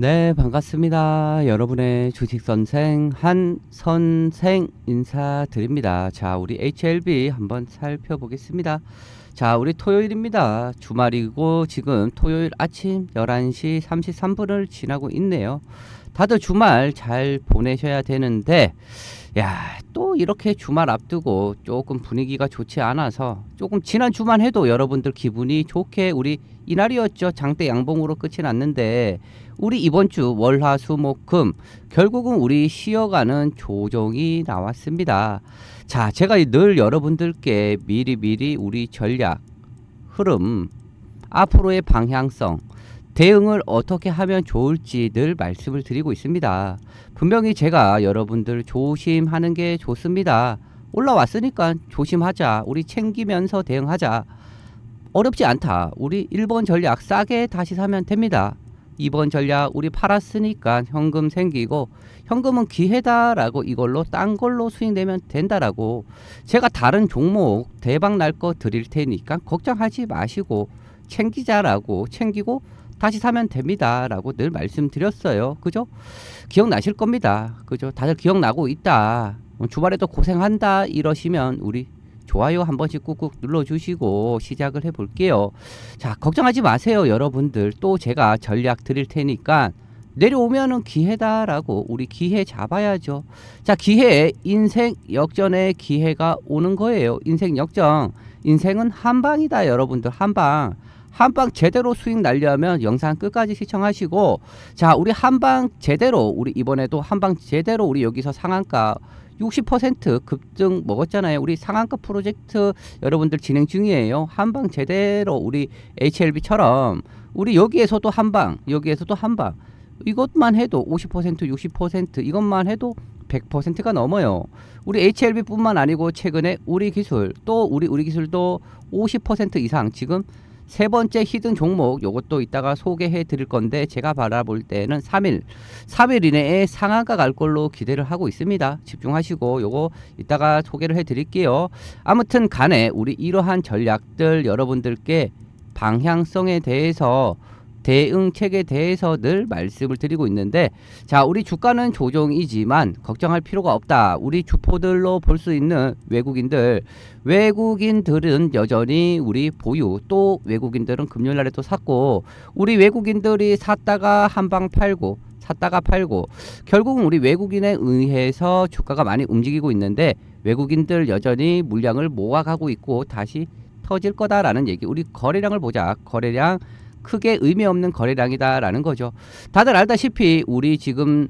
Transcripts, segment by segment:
네, 반갑습니다. 여러분의 주식 선생 한 선생 인사드립니다. 자, 우리 HLB 한번 살펴보겠습니다. 자, 우리 토요일입니다. 주말이고 지금 토요일 아침 11시 33분을 지나고 있네요. 다들 주말 잘 보내셔야 되는데 야, 또 이렇게 주말 앞두고 조금 분위기가 좋지 않아서 조금 지난 주만 해도 여러분들 기분이 좋게 우리 이날이었죠. 장대 양봉으로 끝이 났는데 우리 이번 주 월화수목금 결국은 우리 쉬어가는 조정이 나왔습니다. 자, 제가 늘 여러분들께 미리미리 우리 전략, 흐름, 앞으로의 방향성 대응을 어떻게 하면 좋을지 늘 말씀을 드리고 있습니다. 분명히 제가 여러분들 조심하는 게 좋습니다. 올라왔으니까 조심하자. 우리 챙기면서 대응하자. 어렵지 않다. 우리 1번 전략 싸게 다시 사면 됩니다. 2번 전략 우리 팔았으니까 현금 생기고 현금은 기회다라고 이걸로 딴 걸로 수익 내면 된다라고 제가 다른 종목 대박 날 거 드릴 테니까 걱정하지 마시고 챙기자라고 챙기고 다시 사면 됩니다라고 늘 말씀드렸어요. 그죠? 기억나실 겁니다. 그죠? 다들 기억나고 있다. 어, 주말에도 고생한다 이러시면 우리 좋아요 한 번씩 꾹꾹 눌러주시고 시작을 해볼게요. 자, 걱정하지 마세요, 여러분들. 또 제가 전략 드릴 테니까 내려오면은 기회다라고 우리 기회 잡아야죠. 자, 기회, 인생 역전의 기회가 오는 거예요. 인생 역전. 인생은 한 방이다, 여러분들. 한 방. 한방 제대로 수익 날려면 영상 끝까지 시청하시고 자 우리 한방 제대로 우리 이번에도 한방 제대로 우리 여기서 상한가 60% 급등 먹었잖아요. 우리 상한가 프로젝트 여러분들 진행 중이에요. 한방 제대로 우리 HLB처럼 우리 여기에서도 한방 여기에서도 한방 이것만 해도 50% 60% 이것만 해도 100%가 넘어요. 우리 HLB뿐만 아니고 최근에 우리 기술 또 우리 우리 기술도 50% 이상 지금 세 번째 히든 종목 요것도 이따가 소개해 드릴 건데 제가 바라볼 때는 3일 3일 이내에 상한가 갈 걸로 기대를 하고 있습니다. 집중하시고 요거 이따가 소개를 해 드릴게요. 아무튼 간에 우리 이러한 전략들 여러분들께 방향성에 대해서 대응책에 대해서 늘 말씀을 드리고 있는데 자 우리 주가는 조정이지만 걱정할 필요가 없다. 우리 주포들로 볼 수 있는 외국인들 외국인들은 여전히 우리 보유 또 외국인들은 금요일날에 또 샀고 우리 외국인들이 샀다가 한방 팔고 샀다가 팔고 결국은 우리 외국인에 의해서 주가가 많이 움직이고 있는데 외국인들 여전히 물량을 모아가고 있고 다시 터질 거다라는 얘기 우리 거래량을 보자 거래량 크게 의미 없는 거래량이다라는 거죠. 다들 알다시피 우리 지금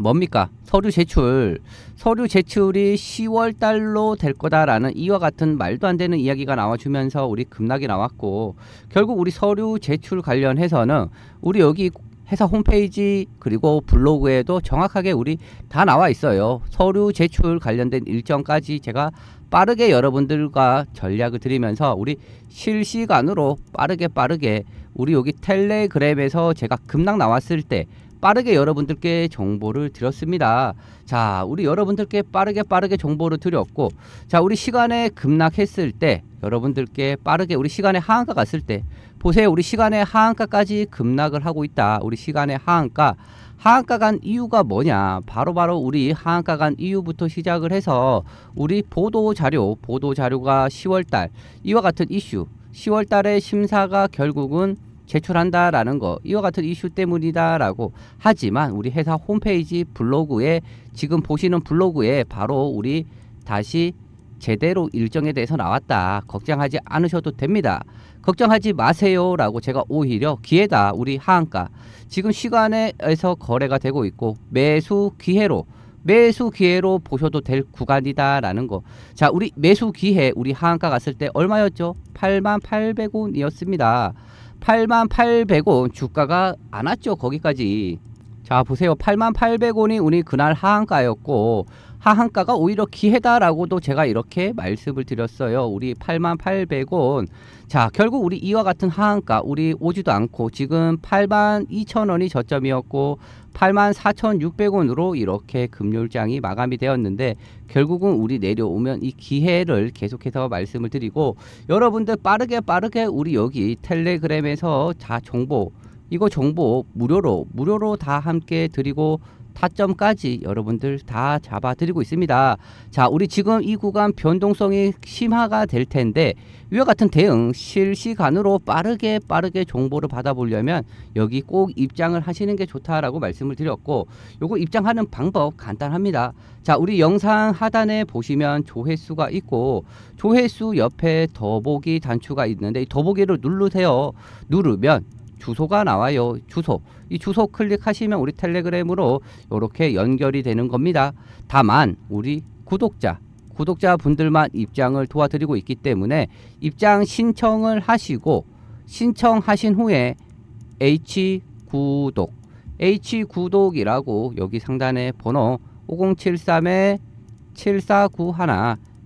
뭡니까? 서류 제출. 서류 제출이 10월 달로 될 거다라는 이와 같은 말도 안 되는 이야기가 나와주면서 우리 급락이 나왔고 결국 우리 서류 제출 관련해서는 우리 여기 회사 홈페이지 그리고 블로그에도 정확하게 우리 다 나와 있어요. 서류 제출 관련된 일정까지 제가 빠르게 여러분들과 전략을 드리면서 우리 실시간으로 빠르게 빠르게 우리 여기 텔레그램에서 제가 급락 나왔을 때 빠르게 여러분들께 정보를 드렸습니다. 자, 우리 여러분들께 빠르게 빠르게 정보를 드렸고, 자, 우리 시간에 급락했을 때, 여러분들께 빠르게 우리 시간에 하한가 갔을 때, 보세요. 우리 시간에 하한가까지 급락을 하고 있다. 우리 시간에 하한가. 하한가 간 이유가 뭐냐 바로바로 바로 우리 하한가 간 이유부터 시작을 해서 우리 보도자료 보도자료가 10월달 이와 같은 이슈 10월달에 심사가 결국은 제출한다라는 거 이와 같은 이슈 때문이다라고 하지만 우리 회사 홈페이지 블로그에 지금 보시는 블로그에 바로 우리 다시 제대로 일정에 대해서 나왔다. 걱정하지 않으셔도 됩니다. 걱정하지 마세요. 라고 제가 오히려 기회다. 우리 하한가. 지금 시간에서 거래가 되고 있고 매수 기회로 매수 기회로 보셔도 될 구간이다 라는 거. 자 우리 매수 기회 우리 하한가 갔을 때 얼마였죠? 88,000원이었습니다. 8만 800원 주가가 안 왔죠 거기까지 자 보세요 8만8 0 0원이 우리 그날 하한가였고 하한가가 오히려 기회다라고도 제가 이렇게 말씀을 드렸어요. 우리 8만8 0 0원자 결국 우리 이와 같은 하한가 우리 오지도 않고 지금 8만2천원이 저점이었고 84,600원으로 만 이렇게 금요일장이 마감이 되었는데 결국은 우리 내려오면 이 기회를 계속해서 말씀을 드리고 여러분들 빠르게 빠르게 우리 여기 텔레그램에서 자 정보 이거 정보 무료로 무료로 다 함께 드리고 타점까지 여러분들 다 잡아 드리고 있습니다. 자, 우리 지금 이 구간 변동성이 심화가 될 텐데 위와 같은 대응 실시간으로 빠르게 빠르게 정보를 받아보려면 여기 꼭 입장을 하시는 게 좋다라고 말씀을 드렸고 요거 입장하는 방법 간단합니다. 자, 우리 영상 하단에 보시면 조회수가 있고 조회수 옆에 더보기 단추가 있는데 이 더보기를 누르세요. 누르면 주소가 나와요. 주소. 이 주소 클릭하시면 우리 텔레그램으로 이렇게 연결이 되는 겁니다. 다만 우리 구독자 구독자 분들만 입장을 도와드리고 있기 때문에 입장 신청을 하시고 신청하신 후에 H 구독 H 구독이라고 여기 상단에 번호 5 0 7 3 7 4 9 1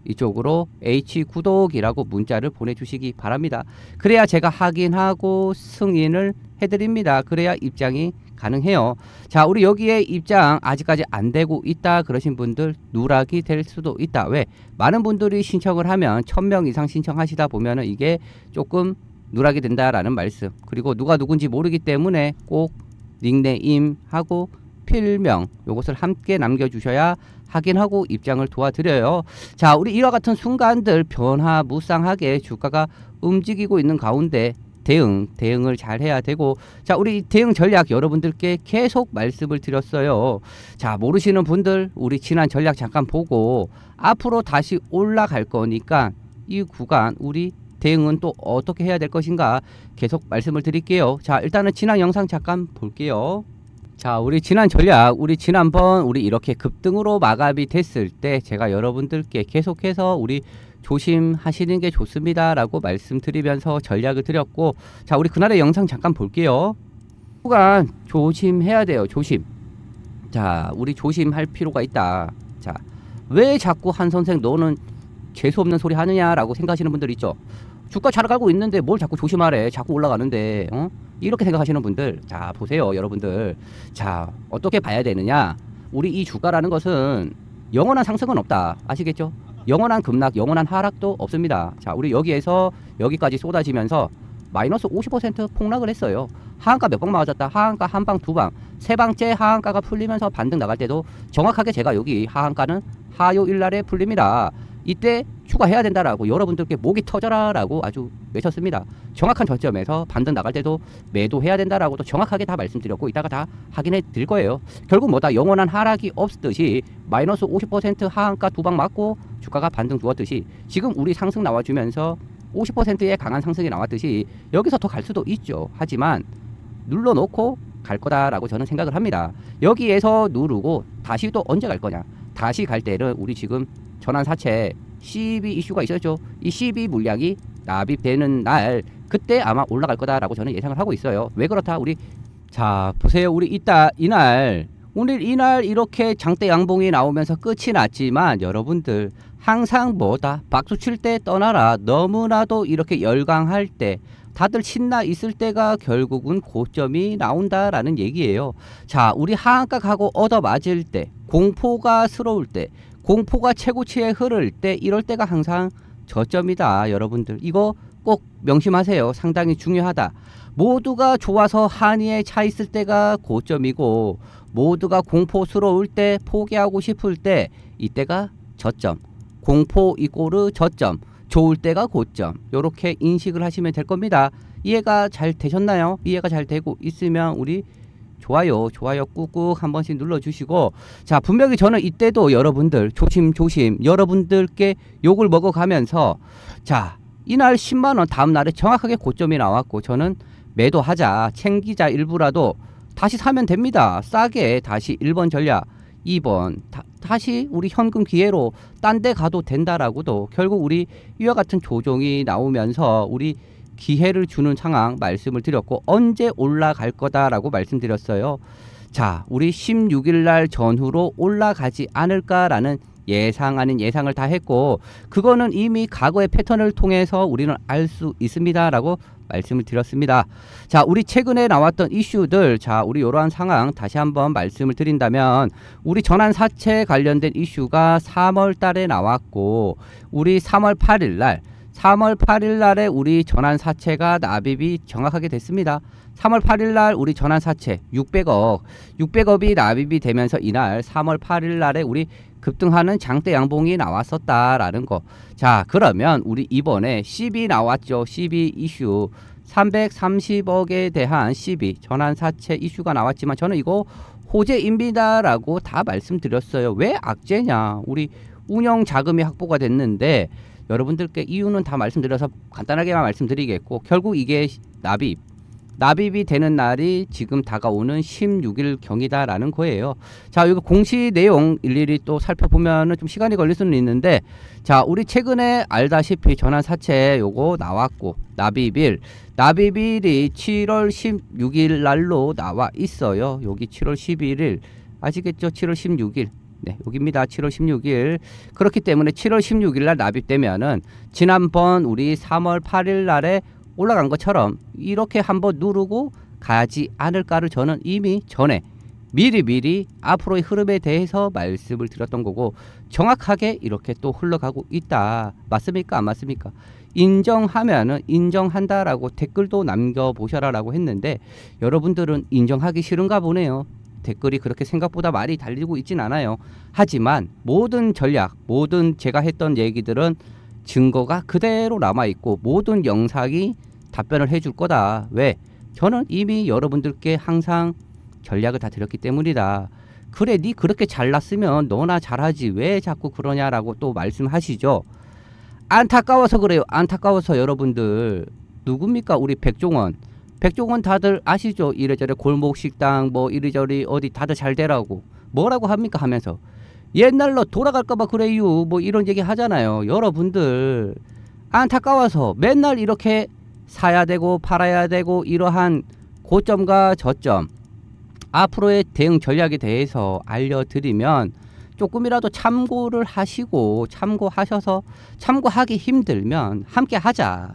이쪽으로 H구독이라고 문자를 보내주시기 바랍니다. 그래야 제가 확인하고 승인을 해드립니다. 그래야 입장이 가능해요. 자, 우리 여기에 입장 아직까지 안 되고 있다 그러신 분들 누락이 될 수도 있다. 왜? 많은 분들이 신청을 하면 1 0 0 0명 이상 신청하시다 보면은 이게 조금 누락이 된다라는 말씀. 그리고 누가 누군지 모르기 때문에 꼭 닉네임하고 필명 요것을 함께 남겨주셔야 확인하고 입장을 도와드려요. 자 우리 이와 같은 순간들 변화무쌍하게 주가가 움직이고 있는 가운데 대응, 대응을 잘 해야 되고 자 우리 대응 전략 여러분들께 계속 말씀을 드렸어요. 자 모르시는 분들 우리 지난 전략 잠깐 보고 앞으로 다시 올라갈 거니까 이 구간 우리 대응은 또 어떻게 해야 될 것인가 계속 말씀을 드릴게요. 자 일단은 지난 영상 잠깐 볼게요. 자, 우리 지난 전략, 우리 지난번 우리 이렇게 급등으로 마감이 됐을 때 제가 여러분들께 계속해서 우리 조심하시는 게 좋습니다. 라고 말씀드리면서 전략을 드렸고, 자, 우리 그날의 영상 잠깐 볼게요. 후간 조심해야 돼요. 조심. 자, 우리 조심할 필요가 있다. 자, 왜 자꾸 한 선생 너는 재수없는 소리 하느냐라고 생각하시는 분들 있죠. 주가 잘 가고 있는데 뭘 자꾸 조심하래. 자꾸 올라가는데. 어? 이렇게 생각하시는 분들. 자, 보세요, 여러분들. 자, 어떻게 봐야 되느냐? 우리 이 주가라는 것은 영원한 상승은 없다. 아시겠죠? 영원한 급락, 영원한 하락도 없습니다. 자, 우리 여기에서 여기까지 쏟아지면서 마이너스 50% 폭락을 했어요. 하한가 몇 방 맞았다. 하한가 한 방, 두 방. 세 방째 하한가가 풀리면서 반등 나갈 때도 정확하게 제가 여기 하한가는 하요일 날에 풀립니다. 이때 추가해야 된다라고 여러분들께 목이 터져라라고 아주 외쳤습니다. 정확한 저점에서 반등 나갈 때도 매도해야 된다라고도 정확하게 다 말씀드렸고 이따가 다 확인해 드릴 거예요. 결국 뭐다 영원한 하락이 없듯이 마이너스 50% 하한가 두 방 맞고 주가가 반등 두었듯이 지금 우리 상승 나와주면서 50%의 강한 상승이 나왔듯이 여기서 더 갈 수도 있죠. 하지만 눌러놓고 갈 거다라고 저는 생각을 합니다. 여기에서 누르고 다시 또 언제 갈 거냐? 다시 갈 때는 우리 지금 전환 사채 CB 이슈가 있었죠. 이 CB 물량이 납입되는 날 그때 아마 올라갈 거다라고 저는 예상을 하고 있어요. 왜 그렇다? 우리 자 보세요. 우리 이따 이날 오늘 이날 이렇게 장대 양봉이 나오면서 끝이 났지만 여러분들 항상 뭐다 박수 칠 때 떠나라 너무나도 이렇게 열광할 때 다들 신나 있을 때가 결국은 고점이 나온다라는 얘기예요. 자, 우리 하한가 가고 얻어 맞을 때, 공포가 스러울 때, 공포가 최고치에 흐를 때 이럴 때가 항상 저점이다. 여러분들 이거 꼭 명심하세요. 상당히 중요하다. 모두가 좋아서 한의에 차 있을 때가 고점이고 모두가 공포스러울 때 포기하고 싶을 때 이때가 저점. 공포 이꼬르 저점. 좋을 때가 고점. 이렇게 인식을 하시면 될 겁니다. 이해가 잘 되셨나요? 이해가 잘 되고 있으면 우리 좋아요, 좋아요 꾹꾹 한 번씩 눌러주시고 자 분명히 저는 이때도 여러분들 조심조심 여러분들께 욕을 먹어가면서 자 이날 10만원 다음날에 정확하게 고점이 나왔고 저는 매도하자 챙기자 일부라도 다시 사면 됩니다. 싸게 다시 1번 전략 2번 다, 시 우리 현금 기회로 딴 데 가도 된다라고도 결국 우리 이와 같은 조종이 나오면서 우리 기회를 주는 상황 말씀을 드렸고 언제 올라갈 거다라고 말씀드렸어요. 자, 우리 16일 날 전후로 올라가지 않을까라는 예상 아닌 예상을 다 했고 그거는 이미 과거의 패턴을 통해서 우리는 알 수 있습니다라고 말씀을 드렸습니다. 자, 우리 최근에 나왔던 이슈들, 자, 우리 이러한 상황 다시 한번 말씀을 드린다면, 우리 전환 사채 관련된 이슈가 3월 달에 나왔고, 우리 3월 8일 날, 3월 8일 날에 우리 전환 사채가 납입이 정확하게 됐습니다. 3월 8일 날 우리 전환 사채 600억, 600억이 납입이 되면서 이날 3월 8일 날에 우리 급등하는 장대 양봉이 나왔었다라는 거. 자, 그러면 우리 이번에 10이 나왔죠. 10이 이슈. 330억에 대한 10이 전환 사채 이슈가 나왔지만 저는 이거 호재입니다라고 다 말씀드렸어요. 왜 악재냐? 우리 운영 자금이 확보가 됐는데 여러분들께 이유는 다 말씀드려서 간단하게만 말씀드리겠고 결국 이게 납입 납입이 되는 날이 지금 다가오는 16일 경이다라는 거예요. 자, 여기 공시 내용 일일이 또 살펴보면은 좀 시간이 걸릴 수는 있는데, 자, 우리 최근에 알다시피 전환 사채 요거 나왔고 납입일, 납입일이 7월 16일 날로 나와 있어요. 여기 7월 11일 아시겠죠? 7월 16일 네, 여기입니다. 7월 16일. 그렇기 때문에 7월 16일 날 납입되면은 지난번 우리 3월 8일 날에 올라간 것처럼 이렇게 한번 누르고 가지 않을까를 저는 이미 전에 미리 미리 앞으로의 흐름에 대해서 말씀을 드렸던 거고 정확하게 이렇게 또 흘러가고 있다. 맞습니까? 안 맞습니까? 인정하면은 인정한다라고 댓글도 남겨보셔라라고 했는데 여러분들은 인정하기 싫은가 보네요. 댓글이 그렇게 생각보다 많이 달리고 있진 않아요. 하지만 모든 전략, 모든 제가 했던 얘기들은 증거가 그대로 남아 있고 모든 영상이 답변을 해줄 거다. 왜? 저는 이미 여러분들께 항상 전략을 다 드렸기 때문이다. 그래, 니 그렇게 잘났으면 너나 잘하지 왜 자꾸 그러냐라고 또 말씀하시죠. 안타까워서 그래요. 안타까워서 여러분들 누굽니까 우리 백종원 백종원 다들 아시죠? 이래저래 골목 식당 뭐 이리저리 어디 다들 잘 되라고 뭐라고 합니까 하면서 옛날로 돌아갈까봐 그래요 뭐 이런 얘기 하잖아요. 여러분들 안타까워서 맨날 이렇게 사야 되고 팔아야 되고 이러한 고점과 저점 앞으로의 대응 전략에 대해서 알려드리면 조금이라도 참고를 하시고 참고하셔서 참고하기 힘들면 함께 하자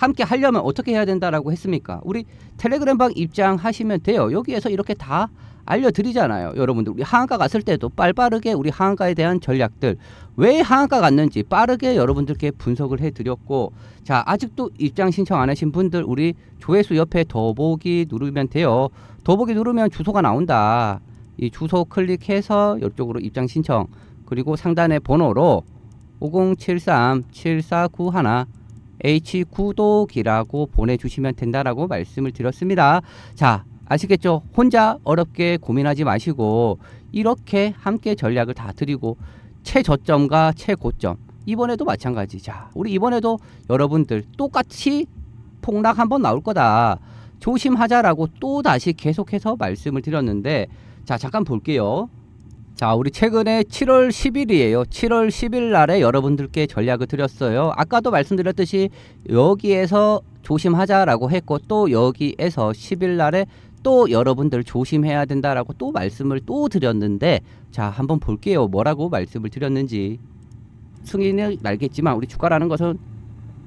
함께 하려면 어떻게 해야 된다라고 했습니까? 우리 텔레그램방 입장하시면 돼요. 여기에서 이렇게 다 알려드리잖아요. 여러분들 우리 한가 갔을 때도 빨빠르게 우리 한가에 대한 전략들 왜한가 갔는지 빠르게 여러분들께 분석을 해드렸고 자 아직도 입장 신청 안 하신 분들 우리 조회수 옆에 더보기 누르면 돼요. 더보기 누르면 주소가 나온다. 이 주소 클릭해서 이쪽으로 입장 신청 그리고 상단에 번호로 5073749 1 H구독이라고 보내주시면 된다라고 말씀을 드렸습니다. 자, 아시겠죠? 혼자 어렵게 고민하지 마시고 이렇게 함께 전략을 다 드리고 최저점과 최고점 이번에도 마찬가지. 자, 우리 이번에도 여러분들 똑같이 폭락 한번 나올 거다. 조심하자라고 또 다시 계속해서 말씀을 드렸는데 자, 잠깐 볼게요. 자 우리 최근에 7월 10일이에요 7월 10일 날에 여러분들께 전략을 드렸어요 아까도 말씀드렸듯이 여기에서 조심하자라고 했고 또 여기에서 10일 날에 또 여러분들 조심해야 된다라고 또 말씀을 또 드렸는데 자 한번 볼게요 뭐라고 말씀을 드렸는지 승인은 알겠지만 우리 주가라는 것은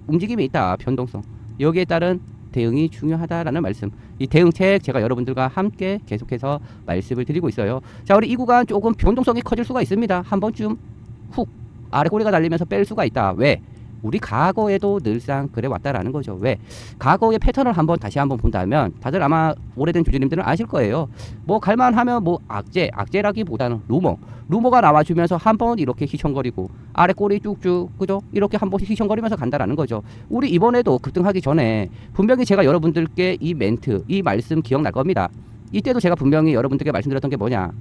움직임이 있다 변동성 여기에 따른 대응이 중요하다라는 말씀. 이 대응책 제가 여러분들과 함께 계속해서 말씀을 드리고 있어요. 자, 우리 이 구간 조금 변동성이 커질 수가 있습니다. 한 번쯤 훅 아래 꼬리가 달리면서 뺄 수가 있다. 왜? 우리 과거에도 늘상 그래 왔다라는 거죠. 왜? 과거의 패턴을 한번 다시 한번 본다면 다들 아마 오래된 주주님들은 아실 거예요. 뭐 갈만하면 뭐 악재, 악재라기보다는 루머, 루머가 나와주면서 한번 이렇게 휘청거리고 아래 꼬리 쭉쭉 그죠? 이렇게 한번 휘청거리면서 간다라는 거죠. 우리 이번에도 급등하기 전에 분명히 제가 여러분들께 이 멘트, 이 말씀 기억날 겁니다. 이때도 제가 분명히 여러분들께 말씀드렸던 게 뭐냐?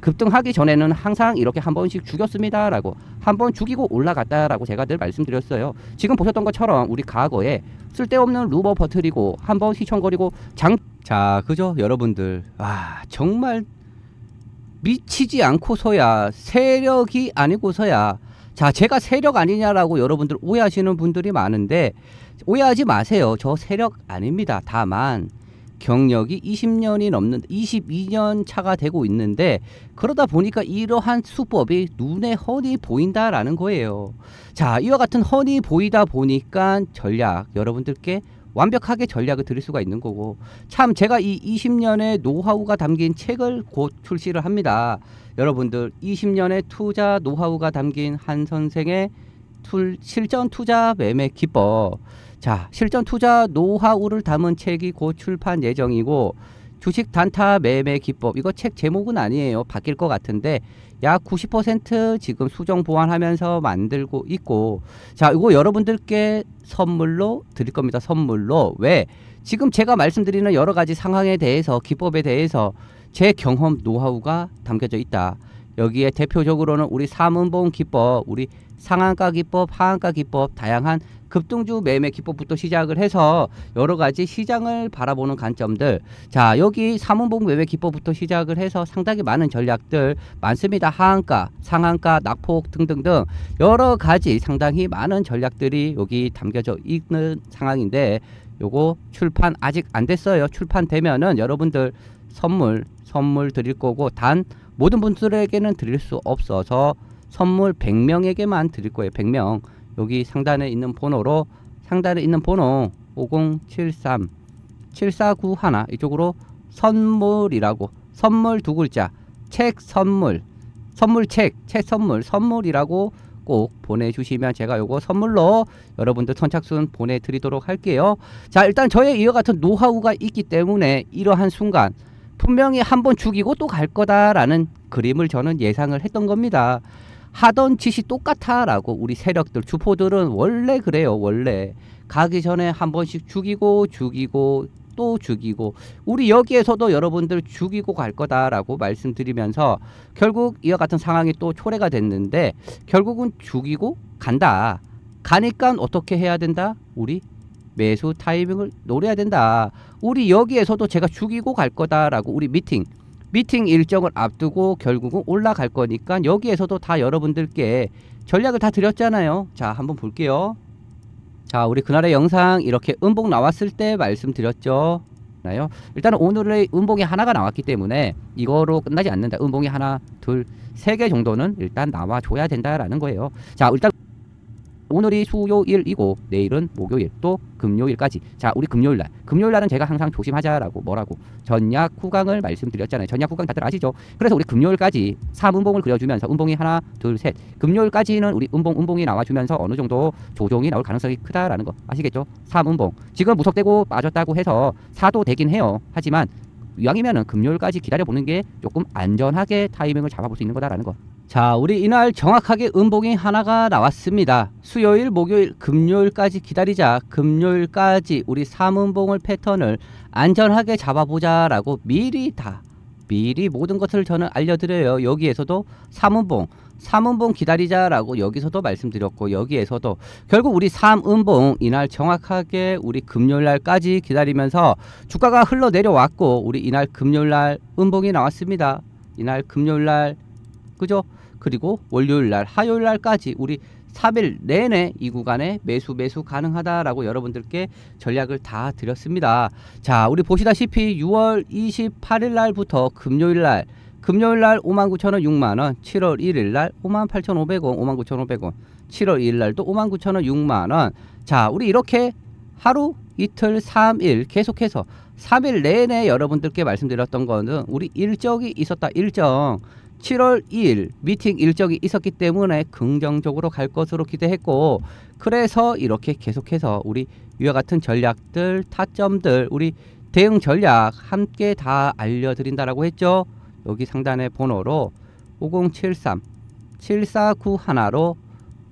급등하기 전에는 항상 이렇게 한 번씩 죽였습니다라고 한 번 죽이고 올라갔다라고 제가 늘 말씀드렸어요. 지금 보셨던 것처럼 우리 과거에 쓸데없는 루버 버트리고 한 번 휘청거리고 장자 그죠 여러분들 와 아, 정말 미치지 않고서야 세력이 아니고서야 자 제가 세력 아니냐라고 여러분들 오해하시는 분들이 많은데 오해하지 마세요. 저 세력 아닙니다. 다만 경력이 20년이 넘는 22년 차가 되고 있는데 그러다 보니까 이러한 수법이 눈에 허히 보인다라는 거예요. 자, 이와 같은 허히 보이다 보니까 전략 여러분들께 완벽하게 전략을 드릴 수가 있는 거고 참 제가 이 20년의 노하우가 담긴 책을 곧 출시를 합니다. 여러분들 20년의 투자 노하우가 담긴 한 선생의 툴, 실전 투자 매매 기법 자, 실전 투자 노하우를 담은 책이 곧 출판 예정이고 주식 단타 매매 기법 이거 책 제목은 아니에요. 바뀔 것 같은데 약 90% 지금 수정 보완하면서 만들고 있고 자, 이거 여러분들께 선물로 드릴 겁니다. 선물로. 왜? 지금 제가 말씀드리는 여러 가지 상황에 대해서 기법에 대해서 제 경험 노하우가 담겨져 있다. 여기에 대표적으로는 우리 사문봉 기법, 우리 상한가 기법, 하한가 기법, 다양한 급등주 매매 기법부터 시작을 해서 여러 가지 시장을 바라보는 관점들. 자, 여기 사문봉 매매 기법부터 시작을 해서 상당히 많은 전략들 많습니다. 하한가, 상한가, 낙폭 등등등 여러 가지 상당히 많은 전략들이 여기 담겨져 있는 상황인데 요거 출판 아직 안 됐어요. 출판되면은 여러분들 선물 선물 드릴 거고 단 모든 분들에게는 드릴 수 없어서 선물 100명에게만 드릴 거예요. 100명. 여기 상단에 있는 번호로 상단에 있는 번호 5073 7491 이쪽으로 선물이라고 선물 두 글자 책 선물 선물 책, 책 선물, 선물이라고 꼭 보내주시면 제가 요거 선물로 여러분들 선착순 보내드리도록 할게요. 자, 일단 저의 이와 같은 노하우가 있기 때문에 이러한 순간 분명히 한 번 죽이고 또 갈 거다라는 그림을 저는 예상을 했던 겁니다. 하던 짓이 똑같아라고 우리 세력들 주포들은 원래 그래요 원래 가기 전에 한 번씩 죽이고 죽이고 또 죽이고 우리 여기에서도 여러분들 죽이고 갈 거다라고 말씀드리면서 결국 이와 같은 상황이 또 초래가 됐는데 결국은 죽이고 간다 가니까 어떻게 해야 된다 우리 매수 타이밍을 노려야 된다 우리 여기에서도 제가 죽이고 갈 거다라고 우리 미팅 미팅 일정을 앞두고 결국은 올라갈 거니까 여기에서도 다 여러분들께 전략을 다 드렸잖아요. 자 한번 볼게요. 자 우리 그날의 영상 이렇게 음봉 나왔을 때 말씀드렸죠. 나요. 일단은 오늘의 음봉이 하나가 나왔기 때문에 이거로 끝나지 않는다. 음봉이 하나, 둘, 세 개 정도는 일단 나와줘야 된다라는 거예요. 자 일단 오늘이 수요일이고 내일은 목요일 또 금요일까지 자 우리 금요일날 금요일날은 제가 항상 조심하자라고 뭐라고 전약 후강을 말씀드렸잖아요 전약 후강 다들 아시죠 그래서 우리 금요일까지 삼음봉을 그려주면서 음봉이 하나 둘셋 금요일까지는 우리 음봉 음봉이 나와주면서 어느 정도 조종이 나올 가능성이 크다라는 거 아시겠죠 삼음봉 지금 무섭대고 빠졌다고 해서 사도 되긴 해요 하지만 이왕이면은 금요일까지 기다려보는 게 조금 안전하게 타이밍을 잡아볼 수 있는 거다라는 거 자, 우리 이날 정확하게 음봉이 하나가 나왔습니다. 수요일, 목요일, 금요일까지 기다리자. 금요일까지 우리 3음봉을 패턴을 안전하게 잡아보자 라고 미리 다 미리 모든 것을 저는 알려드려요. 여기에서도 3음봉 3음봉 기다리자라고 여기서도 말씀드렸고 여기에서도 결국 우리 3음봉 이날 정확하게 우리 금요일날까지 기다리면서 주가가 흘러 내려왔고 우리 이날 금요일날 음봉이 나왔습니다. 이날 금요일날 그죠? 그리고 월요일 날, 화요일 날까지 우리 3일 내내 이 구간에 매수 매수 가능하다라고 여러분들께 전략을 다 드렸습니다. 자, 우리 보시다시피 6월 28일 날부터 금요일 날 금요일 날 59,000원 6만 원, 7월 1일 날 58,500원 59,500원, 7월 2일 날도 59,000원 6만 원. 자, 우리 이렇게 하루 이틀 3일 계속해서 3일 내내 여러분들께 말씀드렸던 거는 우리 일정이 있었다. 일정. 7월 2일 미팅 일정이 있었기 때문에 긍정적으로 갈 것으로 기대했고 그래서 이렇게 계속해서 우리 위와 같은 전략들 타점들 우리 대응 전략 함께 다 알려드린다라고 했죠 여기 상단의 번호로 5073 7491로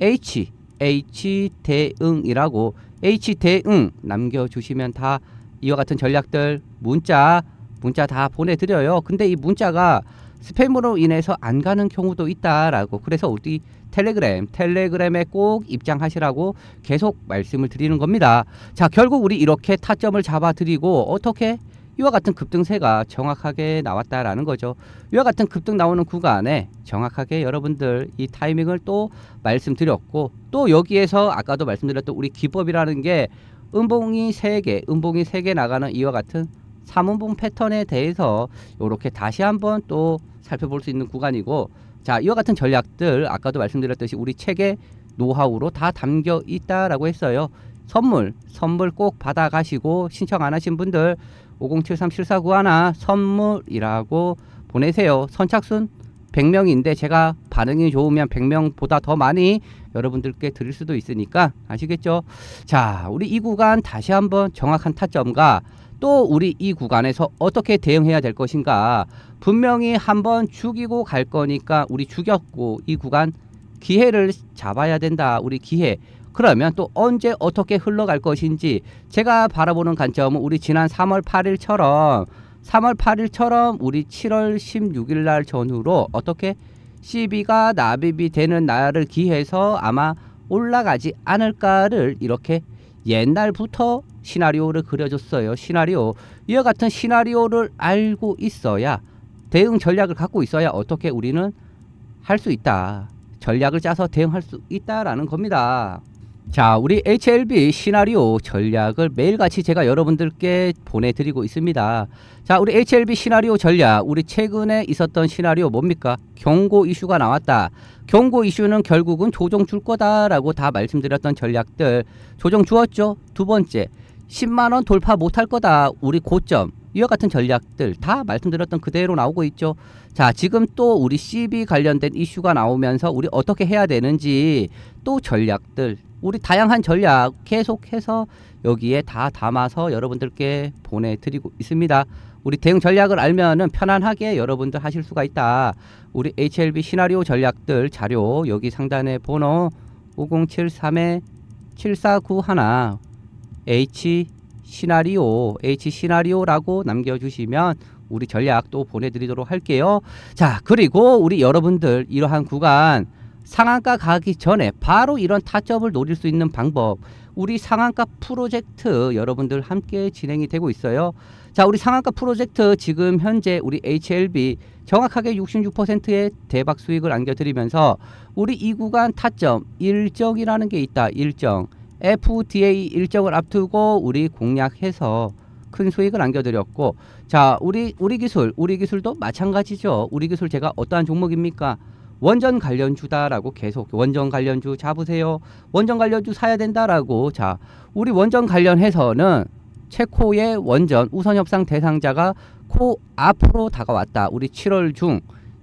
H H 대응이라고 H 대응 남겨주시면 다 이와 같은 전략들 문자 문자 다 보내드려요 근데 이 문자가 스팸으로 인해서 안 가는 경우도 있다라고 그래서 우리 텔레그램 텔레그램에 꼭 입장하시라고 계속 말씀을 드리는 겁니다. 자 결국 우리 이렇게 타점을 잡아드리고 어떻게 이와 같은 급등세가 정확하게 나왔다라는 거죠. 이와 같은 급등 나오는 구간에 정확하게 여러분들 이 타이밍을 또 말씀드렸고 또 여기에서 아까도 말씀드렸던 우리 기법이라는 게 음봉이 3개, 음봉이 3개 나가는 이와 같은 삼운봉 패턴에 대해서 이렇게 다시 한번 또 살펴볼 수 있는 구간이고 자 이와 같은 전략들 아까도 말씀드렸듯이 우리 책에 노하우로 다 담겨 있다라고 했어요. 선물 선물 꼭 받아가시고 신청 안 하신 분들 5073749 1 선물이라고 보내세요. 선착순 100명인데 제가 반응이 좋으면 100명보다 더 많이 여러분들께 드릴 수도 있으니까 아시겠죠? 자, 우리 이 구간 다시 한번 정확한 타점과 또 우리 이 구간에서 어떻게 대응해야 될 것인가 분명히 한번 죽이고 갈 거니까 우리 죽였고 이 구간 기회를 잡아야 된다 우리 기회 그러면 또 언제 어떻게 흘러갈 것인지 제가 바라보는 관점은 우리 지난 3월 8일처럼 3월 8일처럼 우리 7월 16일 날 전후로 어떻게 시비가 납입이 되는 날을 기해서 아마 올라가지 않을까를 이렇게 옛날부터 시나리오를 그려줬어요. 시나리오. 이와 같은 시나리오를 알고 있어야 대응 전략을 갖고 있어야 어떻게 우리는 할 수 있다. 전략을 짜서 대응할 수 있다라는 겁니다. 자, 우리 HLB 시나리오 전략을 매일같이 제가 여러분들께 보내드리고 있습니다. 자, 우리 HLB 시나리오 전략, 우리 최근에 있었던 시나리오 뭡니까? 경고 이슈가 나왔다. 경고 이슈는 결국은 조정 줄 거다라고 다 말씀드렸던 전략들. 조정 주었죠? 두 번째, 10만 원 돌파 못할 거다. 우리 고점. 이와 같은 전략들 다 말씀드렸던 그대로 나오고 있죠. 자, 지금 또 우리 CB 관련된 이슈가 나오면서 우리 어떻게 해야 되는지 또 전략들 우리 다양한 전략 계속해서 여기에 다 담아서 여러분들께 보내드리고 있습니다. 우리 대응 전략을 알면 편안하게 여러분들 하실 수가 있다. 우리 HLB 시나리오 전략들 자료 여기 상단에 번호 5 0 7 3 7 4 9 1 H 시나리오, H 시나리오라고 남겨주시면 우리 전략 도 보내드리도록 할게요. 자, 그리고 우리 여러분들 이러한 구간 상한가 가기 전에 바로 이런 타점을 노릴 수 있는 방법 우리 상한가 프로젝트 여러분들 함께 진행이 되고 있어요. 자 우리 상한가 프로젝트 지금 현재 우리 HLB 정확하게 66%의 대박 수익을 안겨드리면서 우리 이 구간 타점 일정이라는 게 있다. 일정. FDA 일정을 앞두고 우리 공략해서 큰 수익을 안겨드렸고 자 우리 우리 기술 우리 기술도 마찬가지죠 우리 기술 제가 어떠한 종목입니까 원전 관련주다라고 계속 원전 관련주 잡으세요 원전 관련주 사야 된다라고 자 우리 원전 관련해서는 체코의 원전 우선 협상 대상자가 코 앞으로 다가왔다 우리 7월 중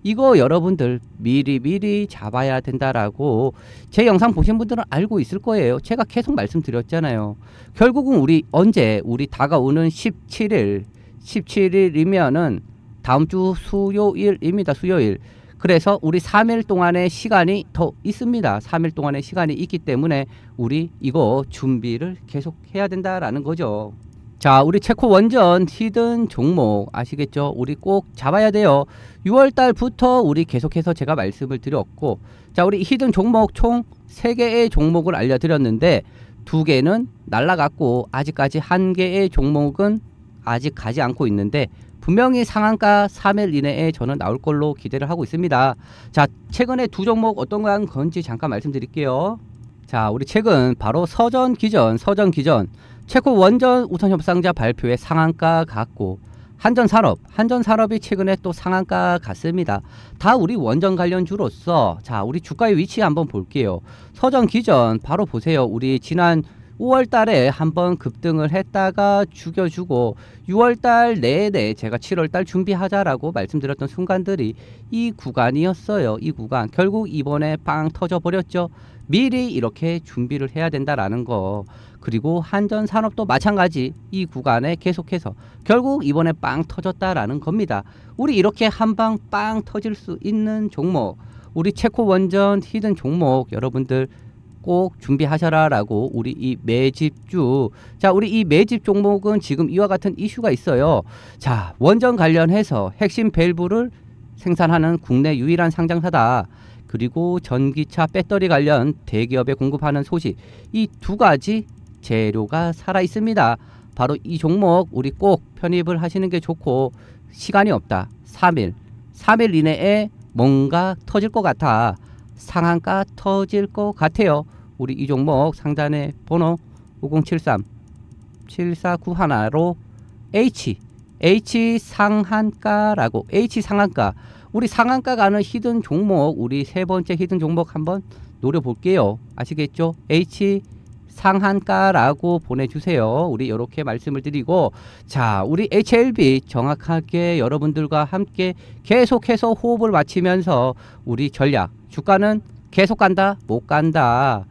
이거 여러분들 미리 미리 잡아야 된다라고 제 영상 보신 분들은 알고 있을 거예요. 제가 계속 말씀드렸잖아요. 결국은 우리 언제 우리 다가오는 17일 17일이면은 다음 주 수요일입니다. 수요일. 그래서 우리 3일 동안의 시간이 더 있습니다. 3일 동안의 시간이 있기 때문에 우리 이거 준비를 계속 해야 된다라는 거죠. 자 우리 체코 원전 히든 종목 아시겠죠 우리 꼭 잡아야 돼요 6월달부터 우리 계속해서 제가 말씀을 드렸고 자 우리 히든 종목 총 3개의 종목을 알려드렸는데 두개는 날라갔고 아직까지 한개의 종목은 아직 가지 않고 있는데 분명히 상한가 3일 이내에 저는 나올 걸로 기대를 하고 있습니다 자 최근에 두 종목 어떤 건지 잠깐 말씀드릴게요 자 우리 최근 바로 서전 기전 서전 기전 최고 원전 우선 협상자 발표에 상한가 갔고 한전산업, 한전산업이 최근에 또 상한가 갔습니다. 다 우리 원전 관련주로서 자 우리 주가의 위치 한번 볼게요. 서전 기전 바로 보세요. 우리 지난 5월 달에 한번 급등을 했다가 죽여주고 6월 달 내내 제가 7월 달 준비하자라고 말씀드렸던 순간들이 이 구간이었어요. 이 구간 결국 이번에 빵 터져버렸죠. 미리 이렇게 준비를 해야 된다라는 거. 그리고 한전 산업도 마찬가지 이 구간에 계속해서 결국 이번에 빵 터졌다라는 겁니다. 우리 이렇게 한 방 빵 터질 수 있는 종목 우리 체코 원전 히든 종목 여러분들 꼭 준비하셔라라고 우리 이 매집주 자 우리 이 매집 종목은 지금 이와 같은 이슈가 있어요 자 원전 관련해서 핵심 밸브를 생산하는 국내 유일한 상장사다 그리고 전기차 배터리 관련 대기업에 공급하는 소식 이 두 가지 재료가 살아 있습니다. 바로 이 종목 우리 꼭 편입을 하시는 게 좋고 시간이 없다. 3일, 3일 이내에 뭔가 터질 것 같아. 상한가 터질 것 같아요. 우리 이 종목 상단에 번호 5073 7491로 H H 상한가라고 H 상한가 우리 상한가 가는 히든 종목 우리 세 번째 히든 종목 한번 노려볼게요. 아시겠죠? H 상한가라고 보내주세요. 우리 이렇게 말씀을 드리고 자 우리 HLB 정확하게 여러분들과 함께 계속해서 호흡을 맞추면서 우리 전략 주가는 계속 간다 못 간다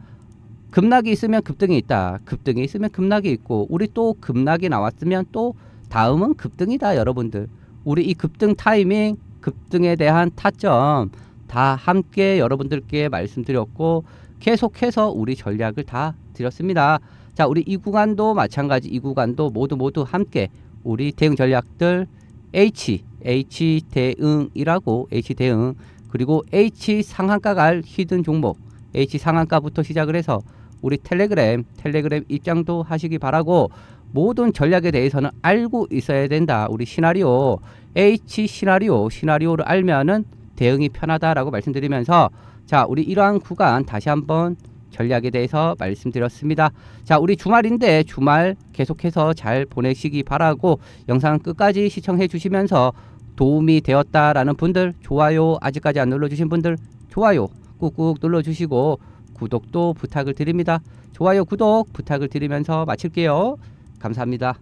급락이 있으면 급등이 있다 급등이 있으면 급락이 있고 우리 또 급락이 나왔으면 또 다음은 급등이다 여러분들 우리 이 급등 타이밍 급등에 대한 타점 다 함께 여러분들께 말씀드렸고 계속해서 우리 전략을 다 드렸습니다. 자, 우리 이 구간도 마찬가지 이 구간도 모두 모두 함께 우리 대응 전략들 H, H 대응이라고 H 대응 그리고 H 상한가 갈 히든 종목 H 상한가부터 시작을 해서 우리 텔레그램, 텔레그램 입장도 하시기 바라고 모든 전략에 대해서는 알고 있어야 된다. 우리 시나리오, H 시나리오, 시나리오를 알면은 대응이 편하다라고 말씀드리면서 자, 우리 이러한 구간 다시 한번 전략에 대해서 말씀드렸습니다. 자, 우리 주말인데 주말 계속해서 잘 보내시기 바라고 영상 끝까지 시청해 주시면서 도움이 되었다라는 분들 좋아요 아직까지 안 눌러주신 분들 좋아요 꾹꾹 눌러주시고 구독도 부탁을 드립니다. 좋아요 구독 부탁을 드리면서 마칠게요. 감사합니다.